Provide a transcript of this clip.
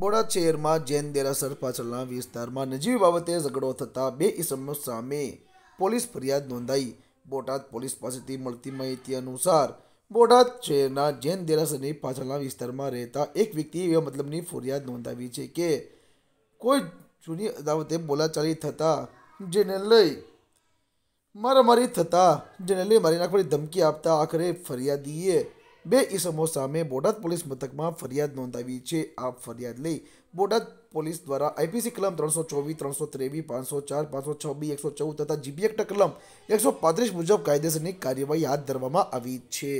બોડા શહેરમાં જૈન દેરાસર પાછળના વિસ્તારમાં નજીવી બાબતે ઝઘડો થતાં બે ઇસમો સામે પોલીસ ફરિયાદ નોંધાઈ બોટાદ પોલીસ પાસેથી મળતી માહિતી અનુસાર બોટાદ શહેરના જૈન દેરાસરની પાછળના વિસ્તારમાં રહેતા એક વ્યક્તિએ મતલબની ફરિયાદ નોંધાવી છે કે કોઈ જૂની અદાવતે બોલાચાલી થતાં જેને લઈ મારામારી થતાં જેને લઈ મારી નાખવાની ધમકી આપતા આખરે ફરિયાદીએ બે ઇસમો સામે બોટાદ પોલીસ મથકમાં ફરિયાદ નોંધાવી છે આ ફરિયાદ લઈ બોટાદ પોલીસ દ્વારા આઈપીસી કલમ ત્રણસો ચોવીસ ત્રણસો ત્રેવીસ પાંચસો ચાર પાંચસો છવ્વીસ એકસો ચૌદ તથા જીબી એક્ટ કલમ એકસો પાંત્રીસ મુજબ કાયદેસરની કાર્યવાહી હાથ ધરવામાં આવી છે